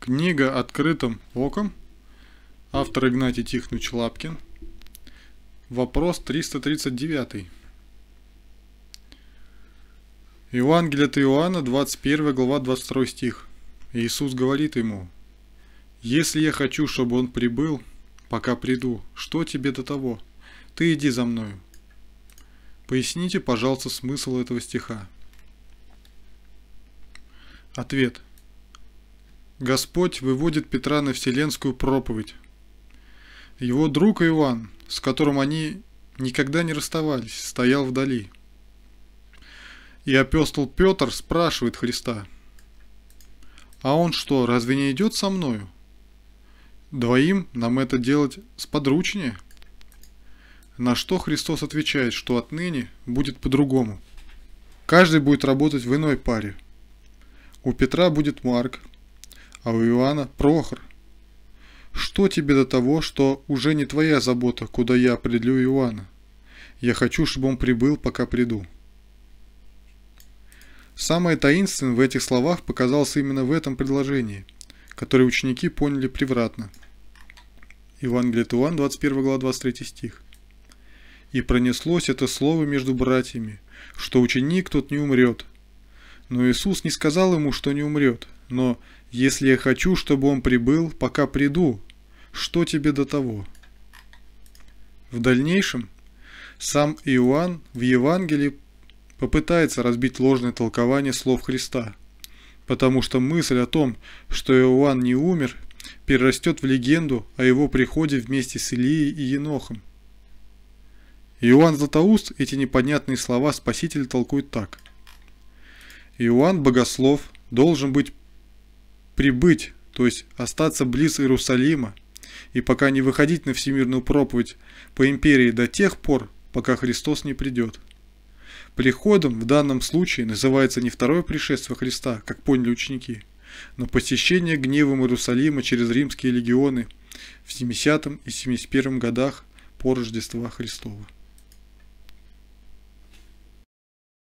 Книга «Открытым оком». Автор Игнатий Тихнуч Лапкин. Вопрос 339. Евангелие от Иоанна, 21 глава, 22 стих. Иисус говорит ему, «Если я хочу, чтобы он прибыл, пока приду, что тебе до того? Ты иди за мною». Поясните, пожалуйста, смысл этого стиха. Ответ – Господь выводит Петра на вселенскую проповедь. Его друг Иван, с которым они никогда не расставались, стоял вдали. И апостол Петр спрашивает Христа, «А он что, разве не идет со мною? Двоим нам это делать сподручнее?» На что Христос отвечает, что отныне будет по-другому. Каждый будет работать в иной паре. У Петра будет Марк, а у Иоанна Прохор. Что тебе до того, что уже не твоя забота, куда я определю Иоанна? Я хочу, чтобы он прибыл, пока приду. Самое таинственное в этих словах показалось именно в этом предложении, которое ученики поняли превратно. Евангелие от Иоанна, 21 глава, 23 стих. «И пронеслось это слово между братьями, что ученик тот не умрет. Но Иисус не сказал ему, что не умрет, но если я хочу, чтобы он прибыл, пока приду, что тебе до того? В дальнейшем сам Иоанн в Евангелии попытается разбить ложное толкование слов Христа, потому что мысль о том, что Иоанн не умер, перерастет в легенду о его приходе вместе с Илией и Енохом. Иоанн Златоуст эти непонятные слова Спасителя толкует так. Иоанн Богослов должен быть прибыть, то есть остаться близ Иерусалима, и пока не выходить на всемирную проповедь по империи до тех пор, пока Христос не придет. Приходом в данном случае называется не второе пришествие Христа, как поняли ученики, но посещение гневом Иерусалима через римские легионы в 70 и 71 годах по Рождества Христова.